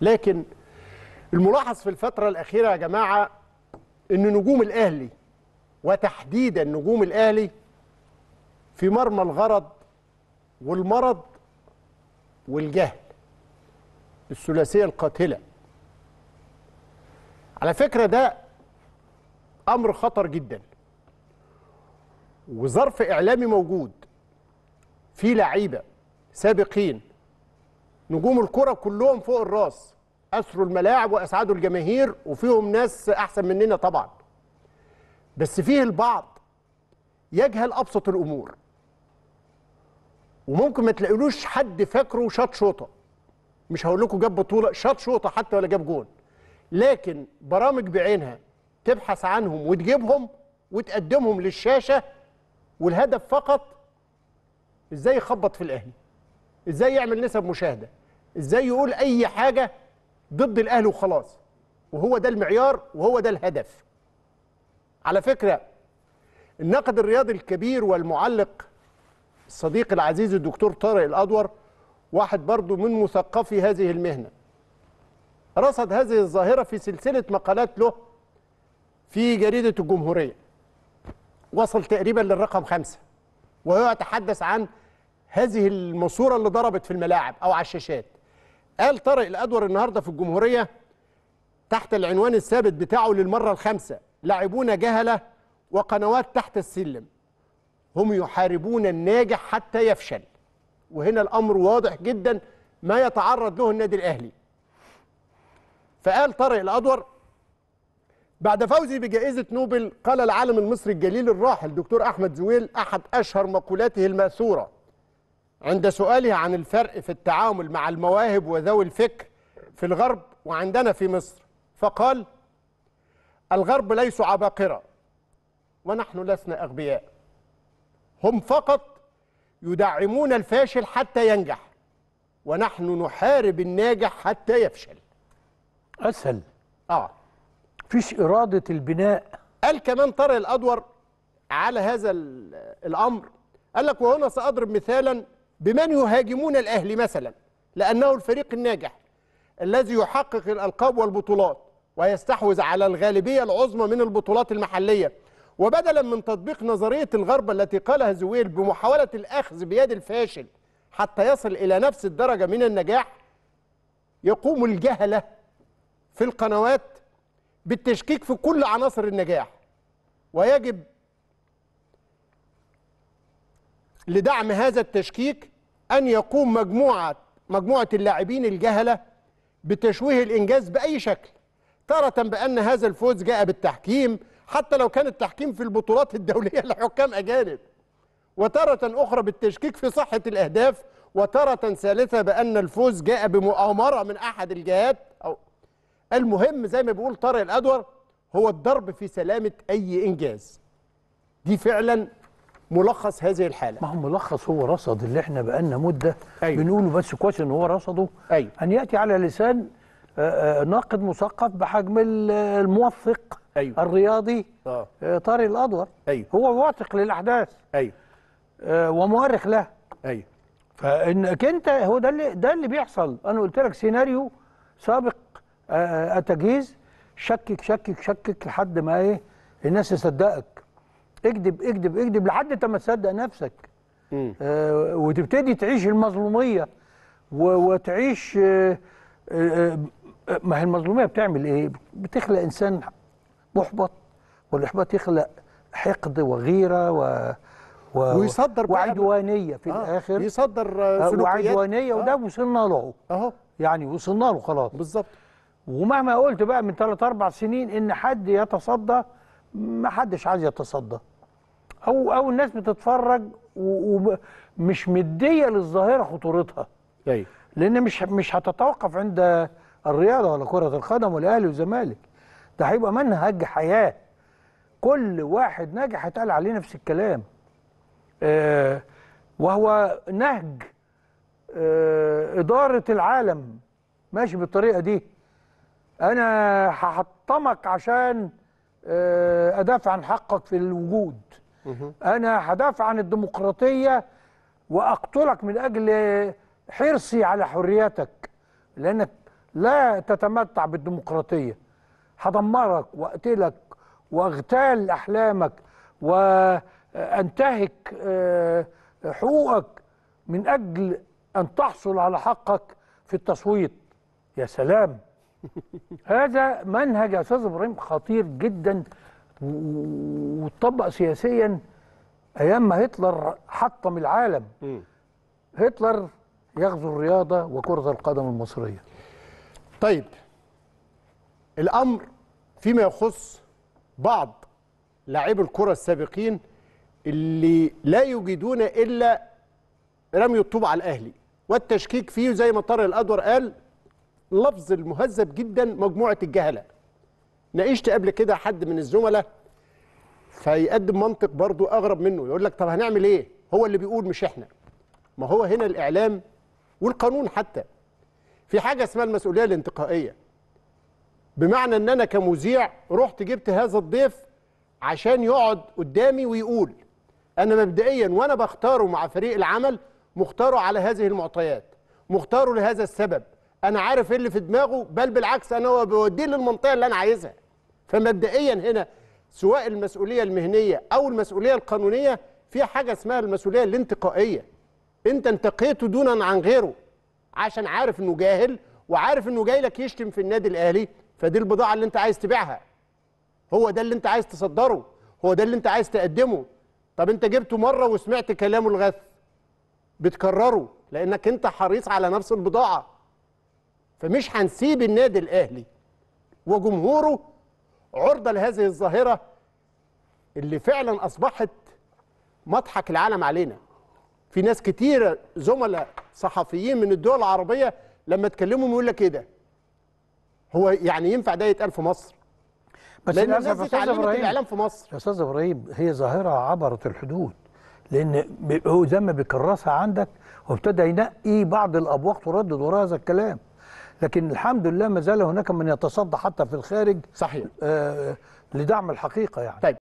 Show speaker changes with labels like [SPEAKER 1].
[SPEAKER 1] لكن الملاحظ في الفترة الأخيرة يا جماعة أن نجوم الأهلي وتحديدا نجوم الأهلي في مرمى الغرض والمرض والجهل الثلاثية القاتلة على فكرة ده أمر خطر جدا وظرف إعلامي موجود في لعيبة سابقين نجوم الكرة كلهم فوق الراس أسروا الملاعب وأسعدوا الجماهير وفيهم ناس أحسن مننا طبعا بس فيه البعض يجهل أبسط الأمور وممكن ما تلاقيلوش حد فاكره شاط شوطة مش هقول لكم جاب بطولة شاط شوطة حتى ولا جاب جون لكن برامج بعينها تبحث عنهم وتجيبهم وتقدمهم للشاشة والهدف فقط ازاي يخبط في الأهلي ازاي يعمل نسب مشاهده ازاي يقول اي حاجه ضد الاهلي وخلاص وهو ده المعيار وهو ده الهدف على فكره الناقد الرياضي الكبير والمعلق الصديق العزيز الدكتور طارق الادور واحد برضه من مثقفي هذه المهنه رصد هذه الظاهره في سلسله مقالات له في جريده الجمهوريه وصل تقريبا للرقم خمسة وهو يتحدث عن هذه الماسوره اللي ضربت في الملاعب او على الشاشات قال طارق الأدور النهاردة في الجمهورية تحت العنوان الثابت بتاعه للمرة الخامسة لاعبون جهلة وقنوات تحت السلم هم يحاربون الناجح حتى يفشل وهنا الأمر واضح جدا ما يتعرض له النادي الأهلي فقال طارق الأدور بعد فوزي بجائزة نوبل قال العالم المصري الجليل الراحل دكتور أحمد زويل أحد أشهر مقولاته المأثورة عند سؤاله عن الفرق في التعامل مع المواهب وذوي الفكر في الغرب وعندنا في مصر فقال الغرب ليسوا عباقرة ونحن لسنا أغبياء هم فقط يدعمون الفاشل حتى ينجح ونحن نحارب الناجح حتى يفشل أسهل آه فيش إرادة البناء قال كمان طارق الأدور على هذا الأمر قال لك وهنا سأضرب مثالا بمن يهاجمون الأهلي مثلا لأنه الفريق الناجح الذي يحقق الألقاب والبطولات ويستحوذ على الغالبية العظمى من البطولات المحلية وبدلا من تطبيق نظرية الغرب التي قالها زويل بمحاولة الأخذ بيد الفاشل حتى يصل إلى نفس الدرجة من النجاح يقوم الجهلة في القنوات بالتشكيك في كل عناصر النجاح ويجب لدعم هذا التشكيك أن يقوم مجموعة مجموعة اللاعبين الجهلة بتشويه الإنجاز بأي شكل تارة بأن هذا الفوز جاء بالتحكيم حتى لو كان التحكيم في البطولات الدولية لحكام أجانب وتارة أخرى بالتشكيك في صحة الأهداف وتارة ثالثة بأن الفوز جاء بمؤامرة من أحد الجهات أو المهم زي ما بيقول طارق الأدور هو الضرب في سلامة أي إنجاز دي فعلا ملخص هذه الحاله ما هو
[SPEAKER 2] ملخص هو رصد اللي احنا بقالنا مده أيوه. بنقوله بس كويس ان هو رصده أيوه. ان ياتي على لسان آه، آه، ناقد مثقف بحجم الموثق أيوه. الرياضي آه. آه، طارق الادور أيوه. هو واثق للاحداث أيوه. ومؤرخ لها أيوه. فانك انت هو ده اللي ده اللي بيحصل انا قلت لك سيناريو سابق التجهيز شكك شكك شكك لحد ما ايه الناس تصدقك اكذب اكذب اكذب لحد ما تصدق نفسك آه وتبتدي تعيش المظلوميه وتعيش آه،, آه آه ما هي المظلوميه بتعمل ايه؟ بتخلق انسان محبط والاحباط يخلق حقد وغيره و و ويصدر وعدوانيه في آه الاخر يصدر
[SPEAKER 1] آه، سلوكيات وعدوانيه آه وده
[SPEAKER 2] وصلنا له اهو يعني وصلنا له خلاص بالظبط ومهما قلت بقى من ثلاث اربع سنين ان حد يتصدى ما حدش عايز يتصدى او او الناس بتتفرج ومش مديه للظاهره خطورتها ايوه لان مش مش هتتوقف عند الرياضه ولا كره القدم والاهلي والزمالك ده هيبقى منهج حياه كل واحد ناجح هيتقال عليه نفس الكلام آه وهو نهج آه اداره العالم ماشي بالطريقه دي انا هحطمك عشان آه، ادافع عن حقك في الوجود أنا هدافع عن الديمقراطية وأقتلك من أجل حرصي على حريتك لأنك لا تتمتع بالديمقراطية هدمرك وأقتلك وأغتال أحلامك وأنتهك آه، حقوقك من أجل أن تحصل على حقك في التصويت يا سلام هذا منهج يا استاذ ابراهيم خطير جدا وتطبق سياسيا ايام ما هتلر حطم العالم هتلر يغزو الرياضه وكره القدم المصريه
[SPEAKER 1] طيب الامر فيما يخص بعض لاعب الكره السابقين اللي لا يجدون الا رمي الطوب على الاهلي والتشكيك فيه زي ما طارق الادور قال لفظ المهذب جدا مجموعه الجهله ناقشت قبل كده حد من الزملاء فيقدم منطق برضو اغرب منه يقول لك طب هنعمل ايه هو اللي بيقول مش احنا ما هو هنا الاعلام والقانون حتى في حاجه اسمها المسؤوليه الانتقائيه بمعنى ان انا كمذيع رحت جبت هذا الضيف عشان يقعد قدامي ويقول انا مبدئيا وانا بختاره مع فريق العمل مختاره على هذه المعطيات مختاره لهذا السبب انا عارف ايه اللي في دماغه بل بالعكس انا بوديه للمنطقه اللي انا عايزها فمبدئيا هنا سواء المسؤوليه المهنيه او المسؤوليه القانونيه في حاجه اسمها المسؤوليه الانتقائيه انت انتقيته دونا عن غيره عشان عارف انه جاهل وعارف انه جاي لك يشتم في النادي الاهلي فدي البضاعه اللي انت عايز تبيعها هو ده اللي انت عايز تصدره هو ده اللي انت عايز تقدمه طب انت جبته مره وسمعت كلامه الغث بتكرره لانك انت حريص على نفس البضاعه فمش هنسيب النادي الاهلي وجمهوره عرضة لهذه الظاهرة اللي فعلا أصبحت مضحك العالم علينا في ناس كتيرة زملاء صحفيين من الدول العربية لما تكلموا يقول لك ايه ده هو يعني ينفع ده يتقال في مصر بس لان الناس دي اتعلمت الاعلام
[SPEAKER 2] في مصر يا استاذ ابراهيم هي ظاهره عبرت الحدود لان هو زي ما بيكرسها عندك وابتدى ينقي بعض الابواق تردد وراء هذا الكلام لكن الحمد لله ما زال هناك من يتصدى حتى في الخارج صحيح آه لدعم الحقيقه يعني طيب